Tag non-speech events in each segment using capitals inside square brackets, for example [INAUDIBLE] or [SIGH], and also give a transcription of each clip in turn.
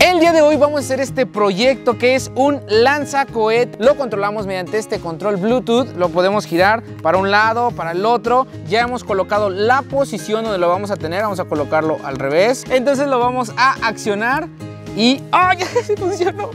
El día de hoy vamos a hacer este proyecto que es un lanzacohet. Lo controlamos mediante este control Bluetooth. Lo podemos girar para un lado, para el otro. Ya hemos colocado la posición donde lo vamos a tener. Vamos a colocarlo al revés. Entonces lo vamos a accionar y... ¡Ay! [LAUGHS] se funcionó!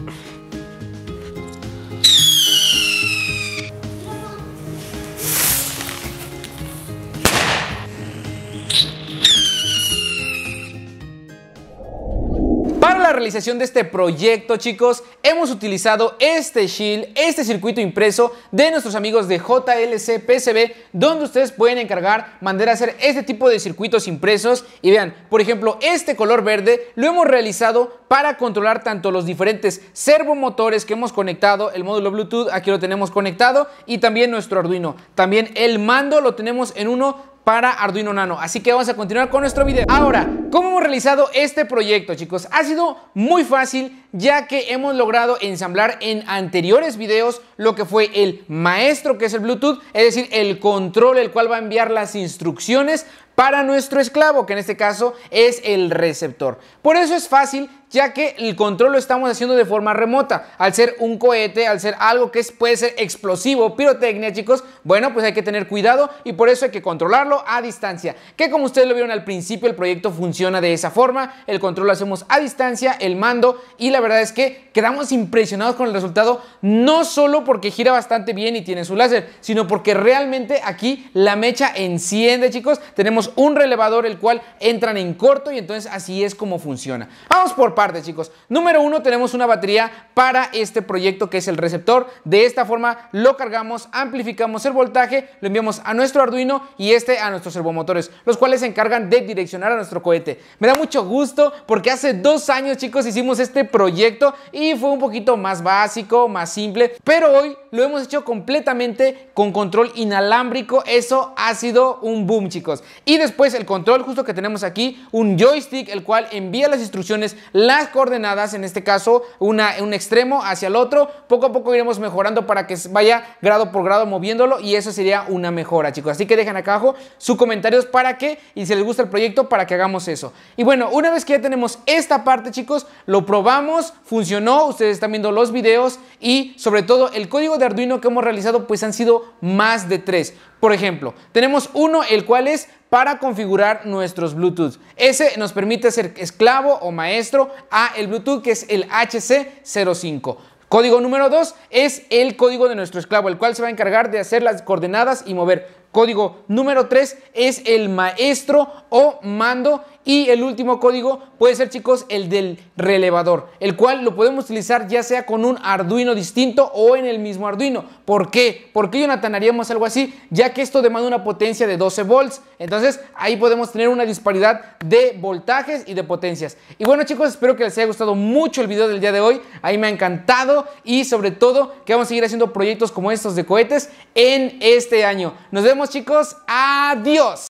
realización de este proyecto, chicos, hemos utilizado este shield, este circuito impreso de nuestros amigos de JLC PCB, donde ustedes pueden encargar, mandar a hacer este tipo de circuitos impresos. Y vean, por ejemplo, este color verde lo hemos realizado para controlar tanto los diferentes servomotores que hemos conectado, el módulo Bluetooth, aquí lo tenemos conectado, y también nuestro Arduino. También el mando lo tenemos en uno para Arduino Nano. Así que vamos a continuar con nuestro video. Ahora, ¿Cómo hemos realizado este proyecto, chicos? Ha sido muy fácil ya que hemos logrado ensamblar en anteriores videos lo que fue el maestro, que es el Bluetooth, es decir, el control el cual va a enviar las instrucciones para nuestro esclavo, que en este caso es el receptor. Por eso es fácil, ya que el control lo estamos haciendo de forma remota. Al ser un cohete, al ser algo que puede ser explosivo, pirotecnia, chicos, bueno, pues hay que tener cuidado y por eso hay que controlarlo a distancia. Que como ustedes lo vieron al principio, el proyecto funciona de esa forma. El control lo hacemos a distancia, el mando y la verdad es que quedamos impresionados con el resultado, no solo porque gira bastante bien y tiene su láser, sino porque realmente aquí la mecha enciende, chicos. Tenemos un relevador el cual entran en corto y entonces así es como funciona. Vamos por partes, chicos. Número uno, tenemos una batería para este proyecto que es el receptor. De esta forma lo cargamos, amplificamos el voltaje, lo enviamos a nuestro Arduino y este a nuestros servomotores, los cuales se encargan de direccionar a nuestro cohete. Me da mucho gusto porque hace dos años, chicos, hicimos este proyecto y fue un poquito más básico, más simple, pero hoy lo hemos hecho completamente con control inalámbrico. Eso ha sido un boom, chicos. Y después el control justo que tenemos aquí, un joystick, el cual envía las instrucciones, las coordenadas, en este caso, una, un extremo hacia el otro. Poco a poco iremos mejorando para que vaya grado por grado moviéndolo y eso sería una mejora, chicos. Así que dejen acá abajo sus comentarios para que, y si les gusta el proyecto, para que hagamos eso. Y bueno, una vez que ya tenemos esta parte, chicos, lo probamos, funcionó, ustedes están viendo los videos y sobre todo el código de Arduino que hemos realizado pues han sido más de tres. Por ejemplo, tenemos uno el cual es para configurar nuestros Bluetooth. Ese nos permite ser esclavo o maestro a el Bluetooth que es el HC05. Código número 2 es el código de nuestro esclavo, el cual se va a encargar de hacer las coordenadas y mover. Código número 3 es el maestro o mando y el último código puede ser, chicos, el del relevador, el cual lo podemos utilizar ya sea con un Arduino distinto o en el mismo Arduino. ¿Por qué? ¿Por qué, Jonathan, algo así? Ya que esto demanda una potencia de 12 volts. Entonces, ahí podemos tener una disparidad de voltajes y de potencias. Y bueno, chicos, espero que les haya gustado mucho el video del día de hoy. Ahí me ha encantado y sobre todo que vamos a seguir haciendo proyectos como estos de cohetes en este año. Nos vemos, chicos. Adiós.